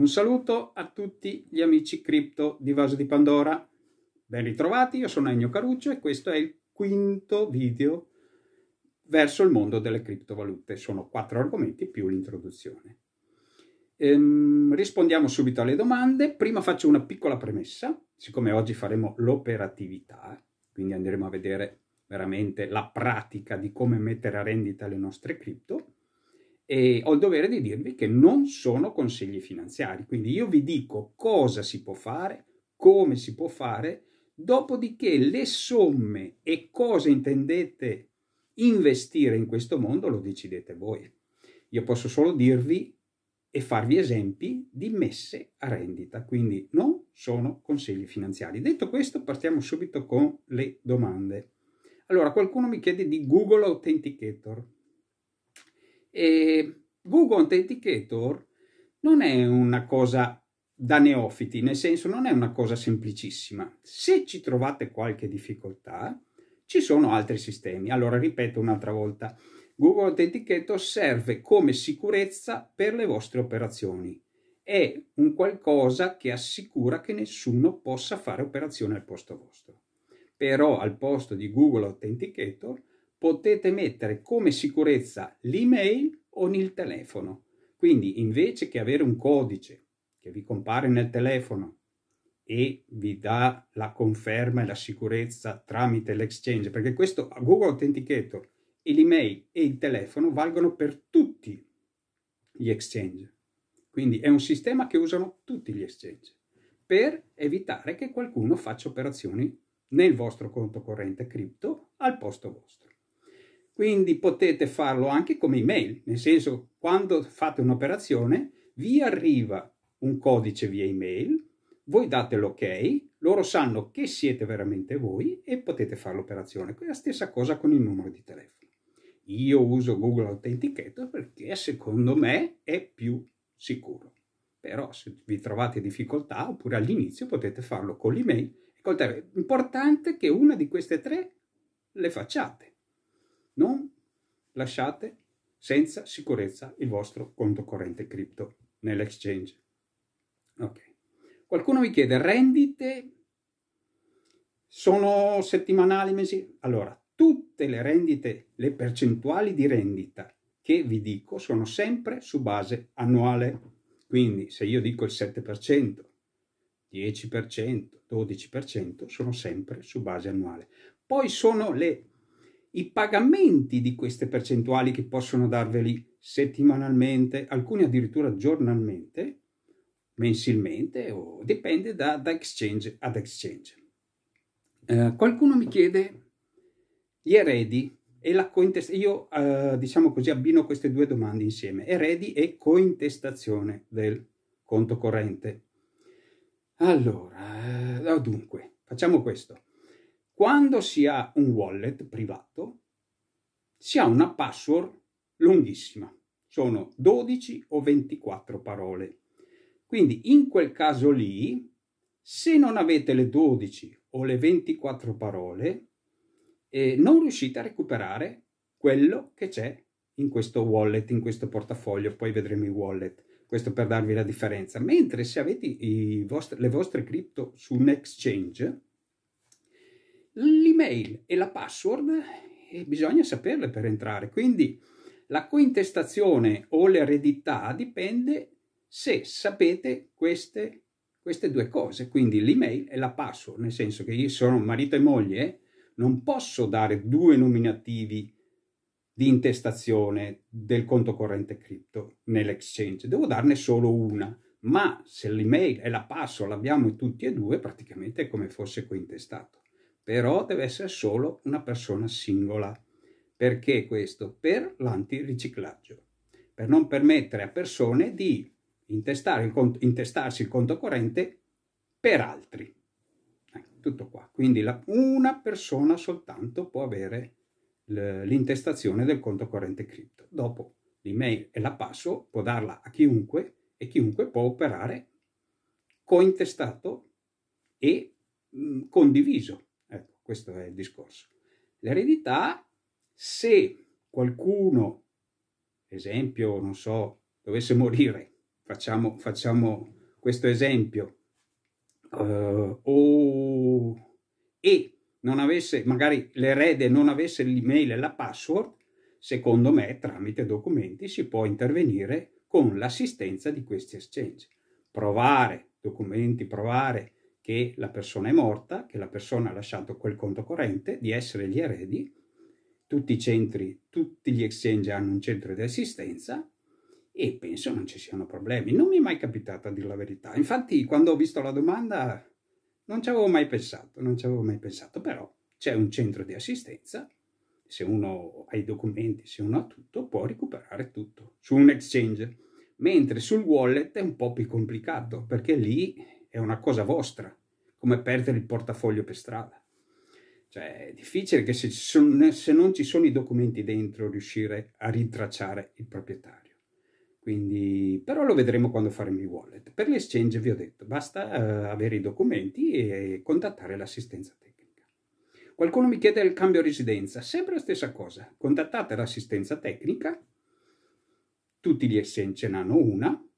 Un saluto a tutti gli amici cripto di Vaso di Pandora. Ben ritrovati, io sono Ennio Caruccio e questo è il quinto video verso il mondo delle criptovalute. Sono quattro argomenti più l'introduzione. Ehm, rispondiamo subito alle domande. Prima faccio una piccola premessa, siccome oggi faremo l'operatività, quindi andremo a vedere veramente la pratica di come mettere a rendita le nostre cripto e ho il dovere di dirvi che non sono consigli finanziari, quindi io vi dico cosa si può fare, come si può fare, dopodiché le somme e cosa intendete investire in questo mondo lo decidete voi. Io posso solo dirvi e farvi esempi di messe a rendita, quindi non sono consigli finanziari. Detto questo, partiamo subito con le domande. Allora, qualcuno mi chiede di Google Authenticator. E Google Authenticator non è una cosa da neofiti, nel senso non è una cosa semplicissima. Se ci trovate qualche difficoltà, ci sono altri sistemi. Allora ripeto un'altra volta, Google Authenticator serve come sicurezza per le vostre operazioni. È un qualcosa che assicura che nessuno possa fare operazione al posto vostro. Però al posto di Google Authenticator potete mettere come sicurezza l'email o il telefono. Quindi invece che avere un codice che vi compare nel telefono e vi dà la conferma e la sicurezza tramite l'exchange, perché questo Google Authenticator e l'email e il telefono valgono per tutti gli exchange. Quindi è un sistema che usano tutti gli exchange per evitare che qualcuno faccia operazioni nel vostro conto corrente cripto al posto vostro. Quindi potete farlo anche come email, nel senso quando fate un'operazione vi arriva un codice via email, voi date l'ok, loro sanno che siete veramente voi e potete fare l'operazione. Quella stessa cosa con il numero di telefono. Io uso Google Authenticator perché secondo me è più sicuro. Però se vi trovate difficoltà oppure all'inizio potete farlo con l'email. L'importante è che una di queste tre le facciate non lasciate senza sicurezza il vostro conto corrente cripto nell'exchange. Ok. Qualcuno mi chiede rendite sono settimanali, mesi? Allora, tutte le rendite, le percentuali di rendita che vi dico sono sempre su base annuale. Quindi se io dico il 7%, 10%, 12% sono sempre su base annuale. Poi sono le i pagamenti di queste percentuali che possono darveli settimanalmente, alcuni addirittura giornalmente, mensilmente o dipende da, da exchange ad exchange. Eh, qualcuno mi chiede gli eredi e la cointestazione. Io eh, diciamo così abbino queste due domande insieme, eredi e cointestazione del conto corrente. Allora, eh, dunque, facciamo questo. Quando si ha un wallet privato, si ha una password lunghissima, sono 12 o 24 parole. Quindi in quel caso lì, se non avete le 12 o le 24 parole, eh, non riuscite a recuperare quello che c'è in questo wallet, in questo portafoglio, poi vedremo i wallet, questo per darvi la differenza. Mentre se avete vostri, le vostre cripto su un exchange, L'email e la password bisogna saperle per entrare, quindi la cointestazione o l'eredità dipende se sapete queste, queste due cose, quindi l'email e la password, nel senso che io sono marito e moglie, eh, non posso dare due nominativi di intestazione del conto corrente cripto nell'exchange, devo darne solo una, ma se l'email e la password l'abbiamo tutti e due, praticamente è come fosse cointestato però deve essere solo una persona singola. Perché questo? Per l'antiriciclaggio, per non permettere a persone di il conto, intestarsi il conto corrente per altri. Eh, tutto qua. Quindi la, una persona soltanto può avere l'intestazione del conto corrente cripto. Dopo l'email e la passo può darla a chiunque e chiunque può operare cointestato e mh, condiviso. Questo è il discorso. L'eredità, se qualcuno, esempio, non so, dovesse morire, facciamo, facciamo questo esempio, uh, o, e non avesse, magari l'erede non avesse l'email e la password, secondo me tramite documenti si può intervenire con l'assistenza di questi exchange. Provare documenti, provare che la persona è morta, che la persona ha lasciato quel conto corrente, di essere gli eredi, tutti i centri, tutti gli exchange hanno un centro di assistenza e penso non ci siano problemi. Non mi è mai capitato a dire la verità. Infatti quando ho visto la domanda non ci avevo mai pensato, non ci avevo mai pensato, però c'è un centro di assistenza, se uno ha i documenti, se uno ha tutto, può recuperare tutto su un exchange. Mentre sul wallet è un po' più complicato perché lì è una cosa vostra, come perdere il portafoglio per strada. Cioè, è difficile che se, se non ci sono i documenti dentro riuscire a rintracciare il proprietario. Quindi, però lo vedremo quando faremo i wallet. Per l'exchange vi ho detto, basta uh, avere i documenti e contattare l'assistenza tecnica. Qualcuno mi chiede il cambio residenza, sempre la stessa cosa. Contattate l'assistenza tecnica, tutti gli exchange ne hanno una,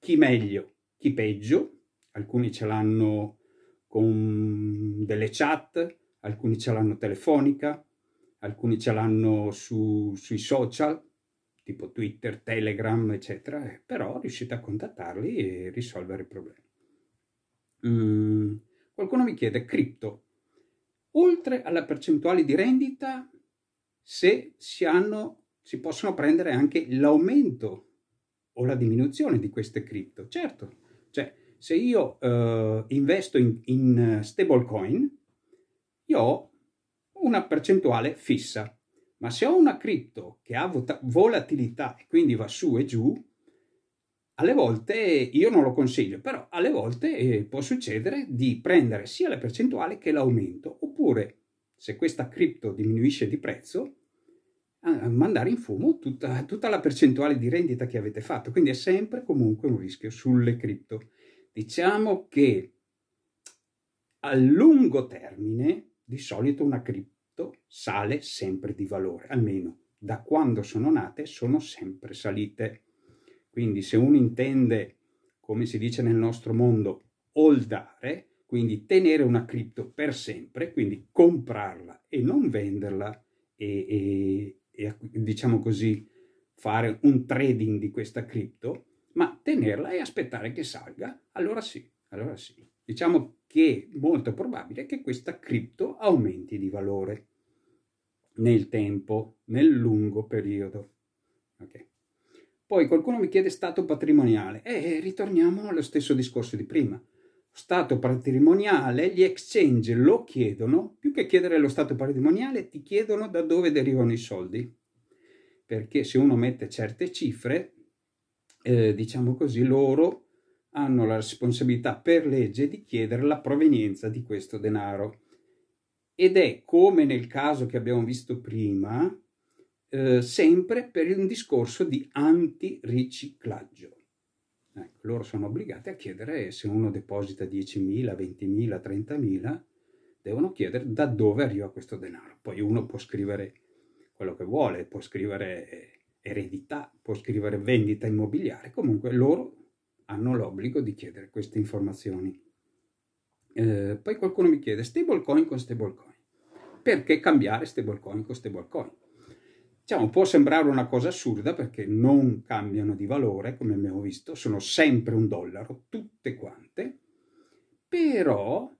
chi meglio, chi peggio, alcuni ce l'hanno con delle chat, alcuni ce l'hanno telefonica, alcuni ce l'hanno su, sui social, tipo Twitter, Telegram, eccetera, eh, però riuscite a contattarli e risolvere i problemi. Mm, qualcuno mi chiede, cripto, oltre alla percentuale di rendita, se si, hanno, si possono prendere anche l'aumento o la diminuzione di queste cripto. Certo, se io eh, investo in, in eh, stablecoin, io ho una percentuale fissa. Ma se ho una cripto che ha volatilità e quindi va su e giù, alle volte io non lo consiglio, però alle volte eh, può succedere di prendere sia la percentuale che l'aumento, oppure se questa cripto diminuisce di prezzo, mandare in fumo tutta, tutta la percentuale di rendita che avete fatto. Quindi è sempre comunque un rischio sulle cripto. Diciamo che a lungo termine di solito una cripto sale sempre di valore, almeno da quando sono nate sono sempre salite. Quindi se uno intende, come si dice nel nostro mondo, holdare, quindi tenere una cripto per sempre, quindi comprarla e non venderla e, e, e diciamo così fare un trading di questa cripto, ma tenerla e aspettare che salga, allora sì, allora sì. Diciamo che è molto probabile che questa cripto aumenti di valore nel tempo, nel lungo periodo. Okay. Poi qualcuno mi chiede stato patrimoniale e eh, eh, ritorniamo allo stesso discorso di prima. Stato patrimoniale, gli exchange lo chiedono, più che chiedere lo stato patrimoniale, ti chiedono da dove derivano i soldi. Perché se uno mette certe cifre, eh, diciamo così, loro hanno la responsabilità per legge di chiedere la provenienza di questo denaro. Ed è come nel caso che abbiamo visto prima, eh, sempre per un discorso di antiriciclaggio. Ecco, loro sono obbligati a chiedere eh, se uno deposita 10.000, 20.000, 30.000, devono chiedere da dove arriva questo denaro. Poi uno può scrivere quello che vuole, può scrivere eh, eredità, può scrivere vendita immobiliare, comunque loro hanno l'obbligo di chiedere queste informazioni. Eh, poi qualcuno mi chiede stablecoin con stablecoin. Perché cambiare stablecoin con stablecoin? Diciamo, può sembrare una cosa assurda perché non cambiano di valore, come abbiamo visto, sono sempre un dollaro, tutte quante, però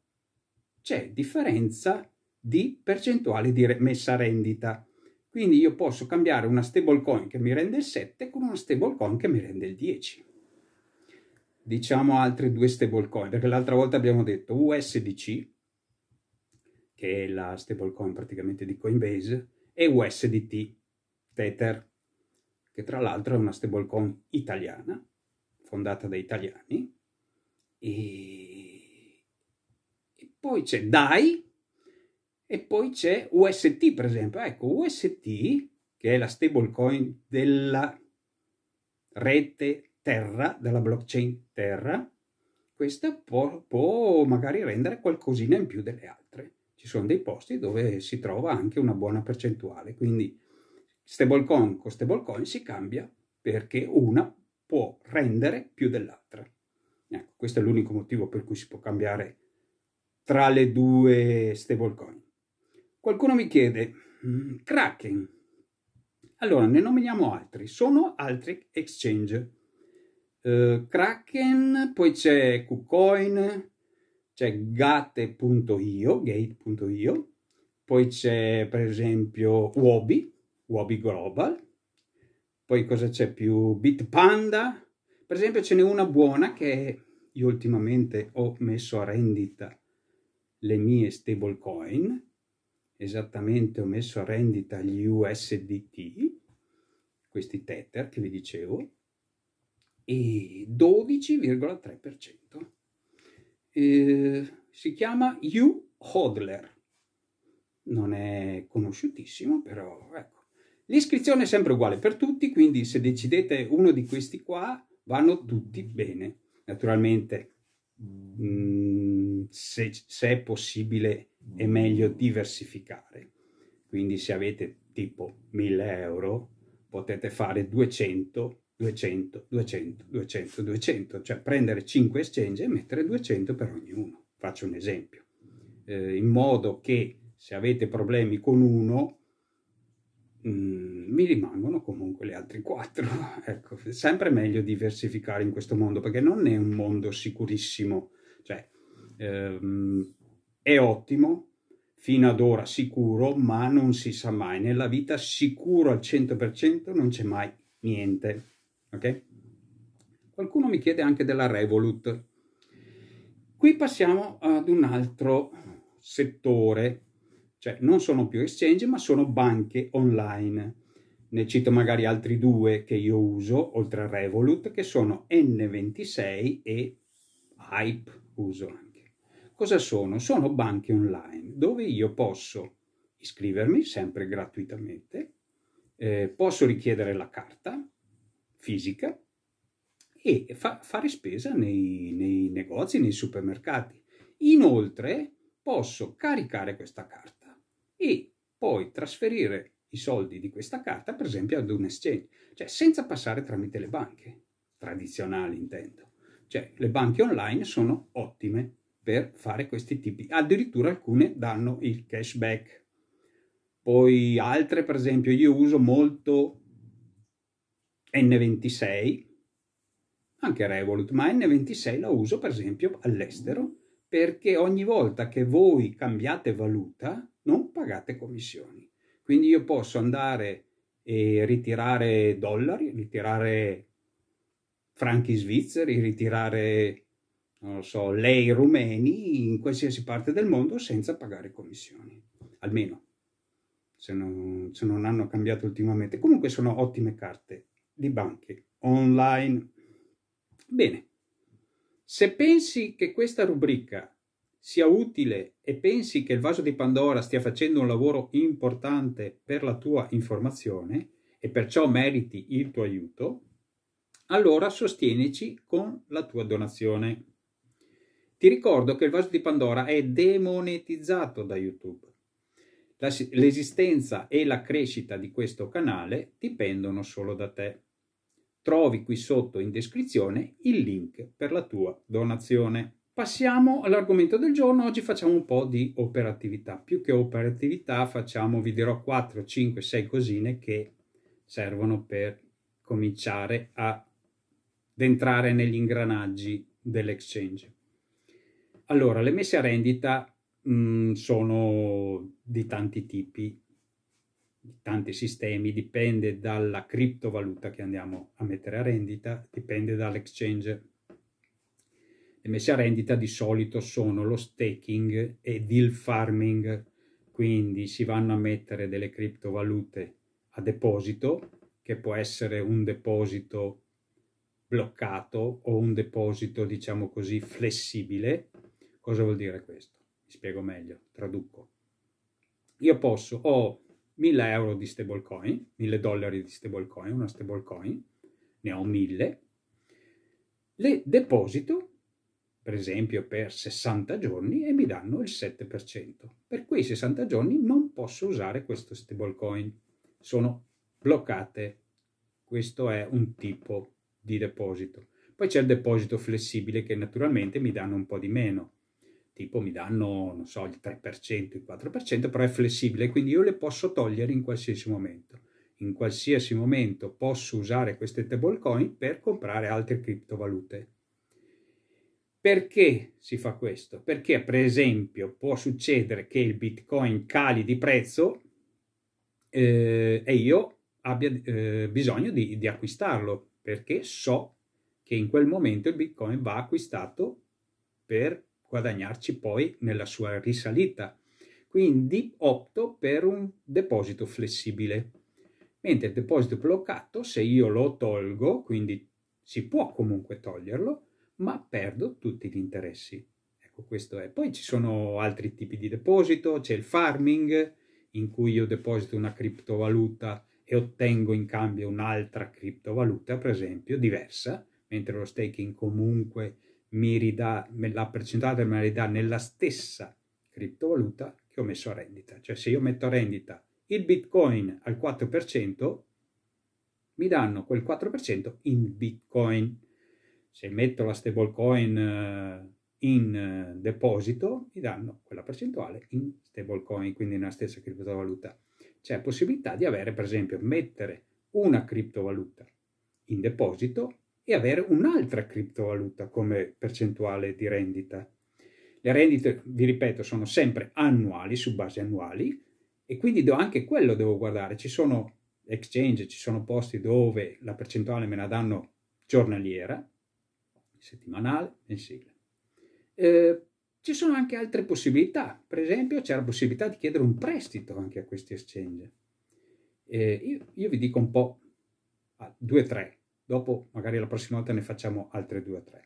c'è differenza di percentuale di messa a rendita. Quindi io posso cambiare una stablecoin che mi rende il 7 con una stablecoin che mi rende il 10. Diciamo altre due stablecoin, perché l'altra volta abbiamo detto USDC, che è la stablecoin praticamente di Coinbase, e USDT, Tether, che tra l'altro è una stablecoin italiana, fondata da italiani, e, e poi c'è DAI, e poi c'è UST, per esempio. Ecco, UST, che è la stablecoin della rete Terra, della blockchain Terra, questa può, può magari rendere qualcosina in più delle altre. Ci sono dei posti dove si trova anche una buona percentuale, quindi stablecoin con stablecoin si cambia perché una può rendere più dell'altra. Ecco, questo è l'unico motivo per cui si può cambiare tra le due stablecoin. Qualcuno mi chiede, mm, Kraken. Allora, ne nominiamo altri. Sono altri exchange. Uh, Kraken, poi c'è KuCoin, c'è gate.io, gate.io, poi c'è per esempio Wobi, Wobi Global, poi cosa c'è più? Bitpanda, per esempio ce n'è una buona che io ultimamente ho messo a rendita le mie stablecoin, esattamente ho messo a rendita gli USDT, questi tether che vi dicevo, e 12,3%. Eh, si chiama U Hodler. Non è conosciutissimo, però ecco. L'iscrizione è sempre uguale per tutti, quindi se decidete uno di questi qua, vanno tutti bene. Naturalmente, mh, mm, se, se è possibile è meglio diversificare. Quindi se avete tipo 1000 euro potete fare 200, 200, 200, 200, 200, cioè prendere 5 exchange e mettere 200 per ognuno. Faccio un esempio. Eh, in modo che se avete problemi con uno, mh, mm, mi rimangono comunque gli altri 4. ecco, è sempre meglio diversificare in questo mondo perché non è un mondo sicurissimo. Cioè, ehm, è ottimo, fino ad ora sicuro, ma non si sa mai. Nella vita sicuro al 100% non c'è mai niente. Ok? Qualcuno mi chiede anche della Revolut. Qui passiamo ad un altro settore, cioè non sono più exchange, ma sono banche online. Ne cito magari altri due che io uso, oltre a Revolut, che sono N26 e Hype uso anche. Cosa sono? Sono banche online dove io posso iscrivermi sempre gratuitamente, eh, posso richiedere la carta fisica e fa fare spesa nei, nei negozi, nei supermercati. Inoltre posso caricare questa carta e poi trasferire i soldi di questa carta, per esempio, ad un exchange, cioè senza passare tramite le banche tradizionali, intendo. Cioè, le banche online sono ottime per fare questi tipi. Addirittura alcune danno il cashback. Poi altre, per esempio, io uso molto N26, anche Revolut, ma N26 la uso per esempio all'estero perché ogni volta che voi cambiate valuta non pagate commissioni. Quindi io posso andare e ritirare dollari, ritirare franchi svizzeri, ritirare non lo so, lei rumeni in qualsiasi parte del mondo senza pagare commissioni, almeno se non, se non hanno cambiato ultimamente. Comunque sono ottime carte di banche online. Bene, se pensi che questa rubrica sia utile e pensi che il vaso di Pandora stia facendo un lavoro importante per la tua informazione e perciò meriti il tuo aiuto, allora sostienici con la tua donazione. Ti ricordo che il vaso di Pandora è demonetizzato da YouTube. l'esistenza e la crescita di questo canale dipendono solo da te. Trovi qui sotto in descrizione il link per la tua donazione. Passiamo all'argomento del giorno, oggi facciamo un po' di operatività. Più che operatività facciamo, vi dirò 4, 5, 6 cosine che servono per cominciare ad entrare negli ingranaggi dell'exchange. Allora, le messe a rendita mh, mm, sono di tanti tipi, di tanti sistemi, dipende dalla criptovaluta che andiamo a mettere a rendita, dipende dall'exchange. Le messe a rendita di solito sono lo staking e deal farming, quindi si vanno a mettere delle criptovalute a deposito, che può essere un deposito bloccato o un deposito, diciamo così, flessibile, Cosa vuol dire questo? Mi spiego meglio, traduco. Io posso, ho 1000 euro di stablecoin, 1000 dollari di stablecoin, una stablecoin, ne ho 1000, le deposito, per esempio, per 60 giorni e mi danno il 7%. Per quei 60 giorni non posso usare questo stablecoin, sono bloccate. Questo è un tipo di deposito. Poi c'è il deposito flessibile che naturalmente mi danno un po' di meno tipo mi danno, non so, il 3%, il 4%, però è flessibile, quindi io le posso togliere in qualsiasi momento. In qualsiasi momento posso usare queste stablecoin per comprare altre criptovalute. Perché si fa questo? Perché, per esempio, può succedere che il Bitcoin cali di prezzo eh, e io abbia eh, bisogno di, di acquistarlo, perché so che in quel momento il Bitcoin va acquistato per guadagnarci poi nella sua risalita. Quindi opto per un deposito flessibile. Mentre il deposito bloccato, se io lo tolgo, quindi si può comunque toglierlo, ma perdo tutti gli interessi. Ecco, questo è. Poi ci sono altri tipi di deposito, c'è il farming, in cui io deposito una criptovaluta e ottengo in cambio un'altra criptovaluta, per esempio, diversa, mentre lo staking comunque mi ridà, la percentuale me la ridà nella stessa criptovaluta che ho messo a rendita. Cioè se io metto a rendita il bitcoin al 4%, mi danno quel 4% in bitcoin. Se metto la stablecoin eh, in eh, deposito, mi danno quella percentuale in stablecoin, quindi nella stessa criptovaluta. C'è possibilità di avere, per esempio, mettere una criptovaluta in deposito e avere un'altra criptovaluta come percentuale di rendita. Le rendite, vi ripeto, sono sempre annuali, su base annuali, e quindi anche quello devo guardare. Ci sono exchange, ci sono posti dove la percentuale me la danno giornaliera, settimanale, mensile. Eh, ci sono anche altre possibilità, per esempio c'è la possibilità di chiedere un prestito anche a questi exchange. Eh, io, io, vi dico un po' ah, due o tre Dopo, magari la prossima volta ne facciamo altre due o tre.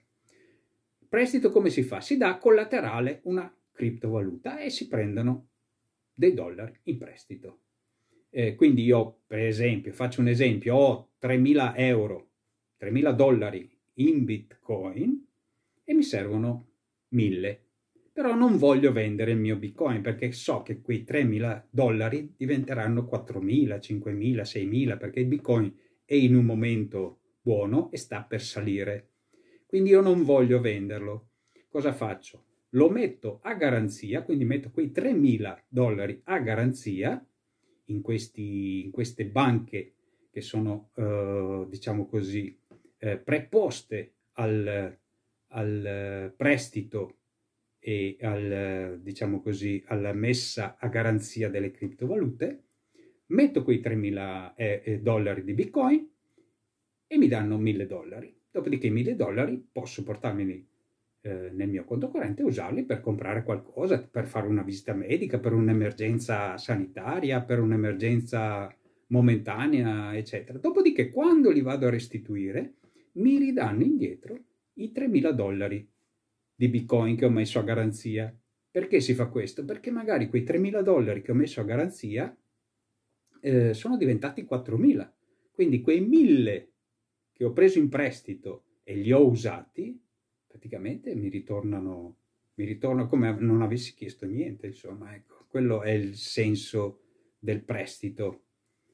Prestito come si fa? Si dà collaterale una criptovaluta e si prendono dei dollari in prestito. Eh, quindi io, per esempio, faccio un esempio, ho 3.000 euro, 3.000 dollari in bitcoin e mi servono 1.000. Però non voglio vendere il mio bitcoin perché so che quei 3.000 dollari diventeranno 4.000, 5.000, 6.000 perché il bitcoin è in un momento buono e sta per salire. Quindi io non voglio venderlo. Cosa faccio? Lo metto a garanzia, quindi metto quei 3.000 dollari a garanzia in, questi, in queste banche che sono, eh, diciamo così, eh, preposte al, al prestito e al, diciamo così, alla messa a garanzia delle criptovalute, metto quei 3.000 eh, eh, dollari di Bitcoin e mi danno 1000 dollari. Dopodiché 1000 dollari posso portarmeli eh, nel mio conto corrente e usarli per comprare qualcosa, per fare una visita medica, per un'emergenza sanitaria, per un'emergenza momentanea, eccetera. Dopodiché quando li vado a restituire mi ridanno indietro i 3.000 dollari di bitcoin che ho messo a garanzia. Perché si fa questo? Perché magari quei 3.000 dollari che ho messo a garanzia eh, sono diventati 4.000. Quindi quei 1.000 che ho preso in prestito e li ho usati, praticamente mi ritornano, mi ritorno come non avessi chiesto niente, insomma, ecco, quello è il senso del prestito.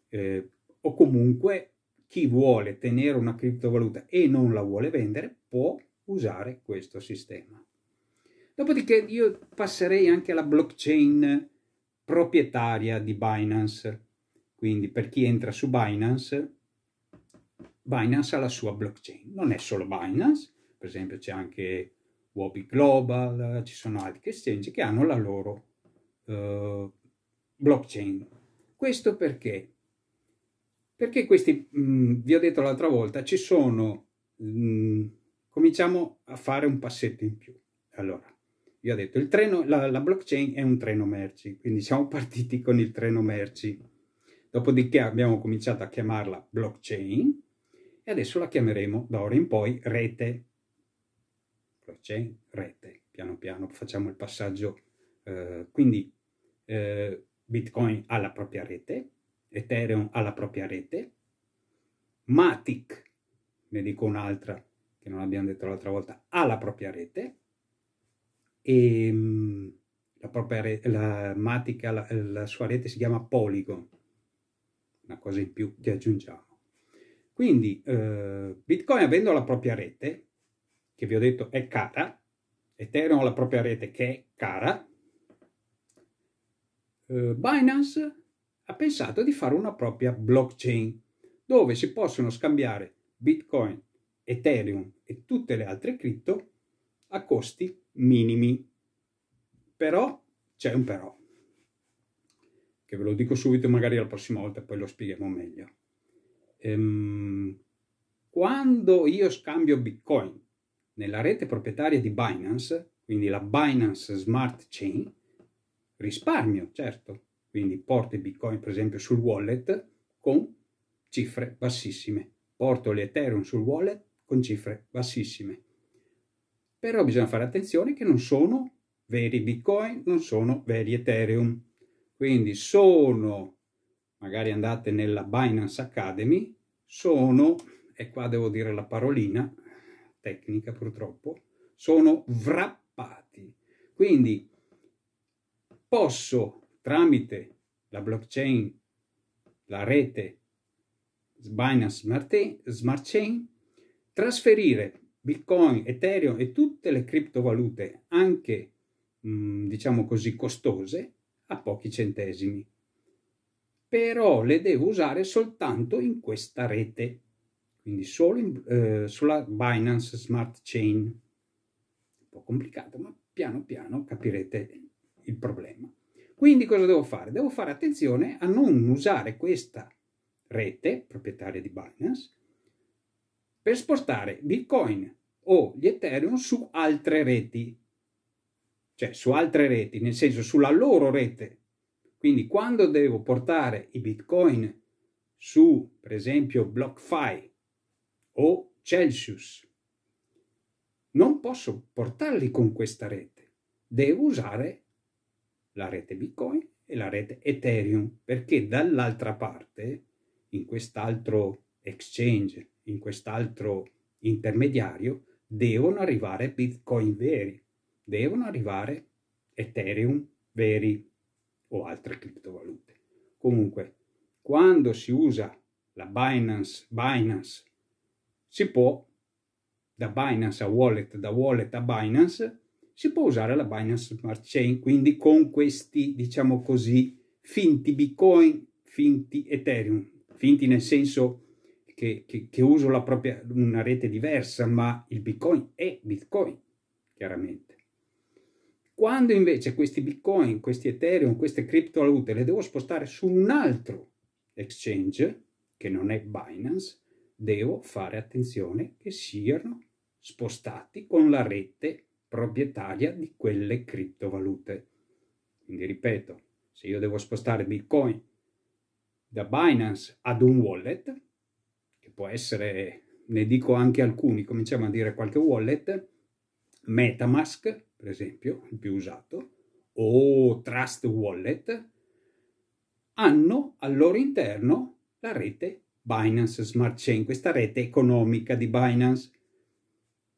Eh, o comunque chi vuole tenere una criptovaluta e non la vuole vendere può usare questo sistema. Dopodiché io passerei anche alla blockchain proprietaria di Binance. Quindi per chi entra su Binance Binance ha la sua blockchain. Non è solo Binance, per esempio c'è anche Wobby Global, ci sono altri exchange che hanno la loro eh, blockchain. Questo perché? Perché questi, mh, mm, vi ho detto l'altra volta, ci sono, mh, mm, cominciamo a fare un passetto in più. Allora, vi ho detto, il treno, la, la blockchain è un treno merci, quindi siamo partiti con il treno merci. Dopodiché abbiamo cominciato a chiamarla blockchain, e adesso la chiameremo da ora in poi rete. Croce, rete, piano piano facciamo il passaggio. Eh, quindi eh, Bitcoin ha la propria rete, Ethereum ha la propria rete, Matic, ne dico un'altra che non abbiamo detto l'altra volta, ha la propria rete e ehm, la propria rete, la Matic, la, la sua rete si chiama Polygon, una cosa in più che aggiungiamo. Quindi eh, Bitcoin avendo la propria rete, che vi ho detto è cara, Ethereum ha la propria rete che è cara, eh, Binance ha pensato di fare una propria blockchain dove si possono scambiare Bitcoin, Ethereum e tutte le altre cripto a costi minimi. Però c'è un però, che ve lo dico subito magari la prossima volta poi lo spieghiamo meglio ehm, quando io scambio Bitcoin nella rete proprietaria di Binance, quindi la Binance Smart Chain, risparmio, certo, quindi porto i Bitcoin per esempio sul wallet con cifre bassissime, porto Ethereum sul wallet con cifre bassissime. Però bisogna fare attenzione che non sono veri Bitcoin, non sono veri Ethereum, quindi sono magari andate nella Binance Academy, sono, e qua devo dire la parolina tecnica purtroppo, sono wrappati. Quindi posso tramite la blockchain, la rete Binance Smart Chain, trasferire Bitcoin, Ethereum e tutte le criptovalute, anche mm, diciamo così costose, a pochi centesimi però le devo usare soltanto in questa rete, quindi solo in, eh, sulla Binance Smart Chain. Un po' complicato, ma piano piano capirete il problema. Quindi cosa devo fare? Devo fare attenzione a non usare questa rete proprietaria di Binance per spostare Bitcoin o gli Ethereum su altre reti, cioè su altre reti, nel senso sulla loro rete quindi quando devo portare i bitcoin su, per esempio, BlockFi o Celsius, non posso portarli con questa rete. Devo usare la rete Bitcoin e la rete Ethereum, perché dall'altra parte, in quest'altro exchange, in quest'altro intermediario, devono arrivare Bitcoin veri, devono arrivare Ethereum veri o altre criptovalute. Comunque, quando si usa la Binance, Binance si può, da Binance a wallet, da wallet a Binance, si può usare la Binance Smart Chain, quindi con questi, diciamo così, finti Bitcoin, finti Ethereum, finti nel senso che, che, che uso propria, una rete diversa, ma il Bitcoin è Bitcoin, chiaramente. Quando invece questi bitcoin, questi ethereum, queste criptovalute le devo spostare su un altro exchange, che non è Binance, devo fare attenzione che siano spostati con la rete proprietaria di quelle criptovalute. Quindi ripeto, se io devo spostare bitcoin da Binance ad un wallet, che può essere, ne dico anche alcuni, cominciamo a dire qualche wallet, Metamask, per esempio, il più usato, o Trust Wallet, hanno al loro interno la rete Binance Smart Chain, questa rete economica di Binance.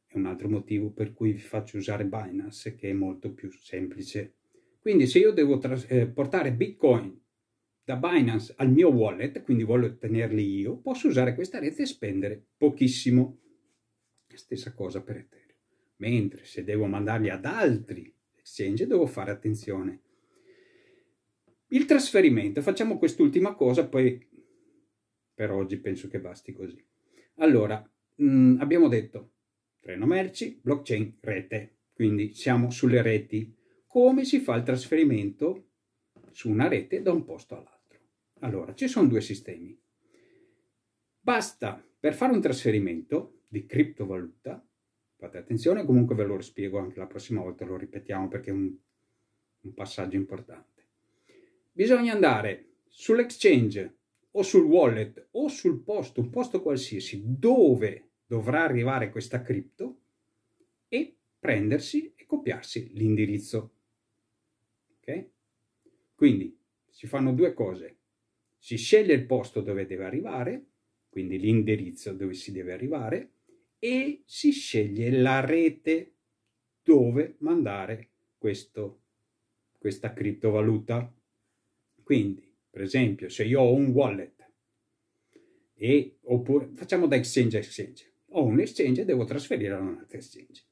È un altro motivo per cui vi faccio usare Binance, che è molto più semplice. Quindi se io devo eh, portare Bitcoin da Binance al mio wallet, quindi voglio tenerli io, posso usare questa rete e spendere pochissimo. Stessa cosa per Ethereum. Mentre se devo mandarli ad altri exchange devo fare attenzione. Il trasferimento, facciamo quest'ultima cosa, poi per oggi penso che basti così. Allora, mh, mm, abbiamo detto treno merci, blockchain, rete, quindi siamo sulle reti. Come si fa il trasferimento su una rete da un posto all'altro? Allora, ci sono due sistemi. Basta per fare un trasferimento di criptovaluta fate attenzione, comunque ve lo spiego anche la prossima volta, lo ripetiamo perché è un, un passaggio importante. Bisogna andare sull'exchange o sul wallet o sul posto, un posto qualsiasi, dove dovrà arrivare questa cripto e prendersi e copiarsi l'indirizzo. Ok? Quindi si fanno due cose. Si sceglie il posto dove deve arrivare, quindi l'indirizzo dove si deve arrivare, e si sceglie la rete dove mandare questo, questa criptovaluta. Quindi, per esempio, se io ho un wallet, e, oppure facciamo da exchange a exchange, ho un exchange e devo trasferire ad un altro exchange.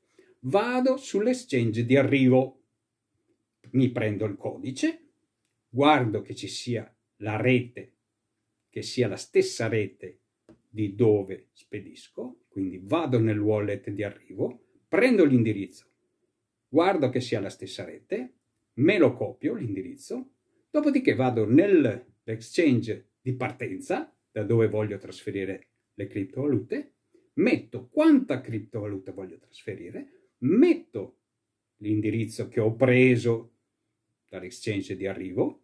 Vado sull'exchange di arrivo, mi prendo il codice, guardo che ci sia la rete, che sia la stessa rete di dove spedisco, quindi vado nel wallet di arrivo, prendo l'indirizzo, guardo che sia la stessa rete, me lo copio l'indirizzo, dopodiché vado nell'exchange di partenza, da dove voglio trasferire le criptovalute, metto quanta criptovaluta voglio trasferire, metto l'indirizzo che ho preso dall'exchange di arrivo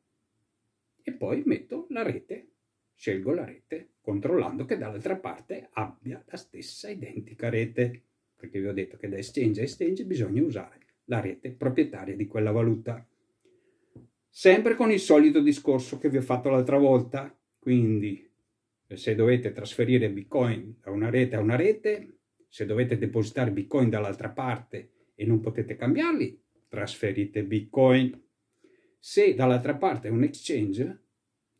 e poi metto la rete scelgo la rete controllando che dall'altra parte abbia la stessa identica rete, perché vi ho detto che da exchange a exchange bisogna usare la rete proprietaria di quella valuta. Sempre con il solito discorso che vi ho fatto l'altra volta, quindi se dovete trasferire bitcoin da una rete a una rete, se dovete depositare bitcoin dall'altra parte e non potete cambiarli, trasferite bitcoin. Se dall'altra parte è un exchange,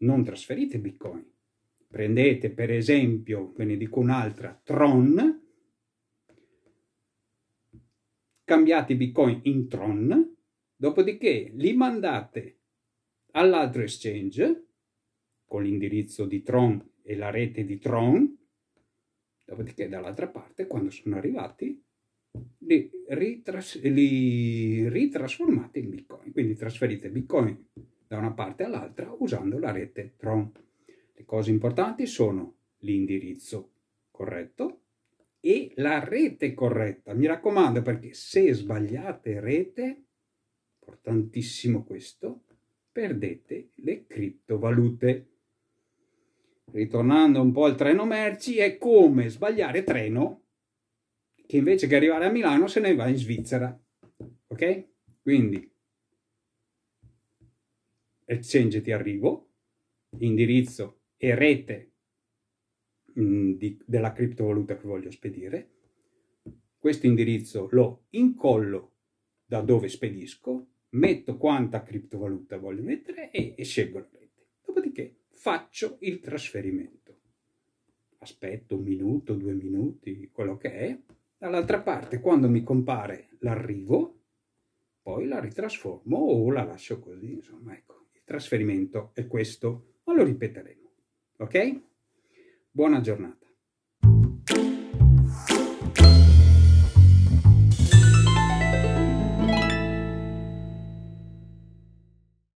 non trasferite bitcoin. Prendete per esempio, ve ne dico un'altra, Tron, cambiate bitcoin in Tron, dopodiché li mandate all'altro exchange con l'indirizzo di Tron e la rete di Tron, dopodiché dall'altra parte quando sono arrivati li, ritras- li ritrasformate in bitcoin, quindi trasferite bitcoin da una parte all'altra usando la rete Tron. Le cose importanti sono l'indirizzo corretto e la rete corretta. Mi raccomando perché se sbagliate rete, importantissimo questo, perdete le criptovalute. Ritornando un po' al treno merci, è come sbagliare treno che invece che arrivare a Milano se ne va in Svizzera. Ok? Quindi exchange di arrivo, indirizzo e rete mh, mm, di, della criptovaluta che voglio spedire. Questo indirizzo lo incollo da dove spedisco, metto quanta criptovaluta voglio mettere e, e scelgo la rete. Dopodiché faccio il trasferimento. Aspetto un minuto, due minuti, quello che è. Dall'altra parte, quando mi compare l'arrivo, poi la ritrasformo o la lascio così, insomma, ecco trasferimento è questo, ma lo ripeteremo. Ok? Buona giornata.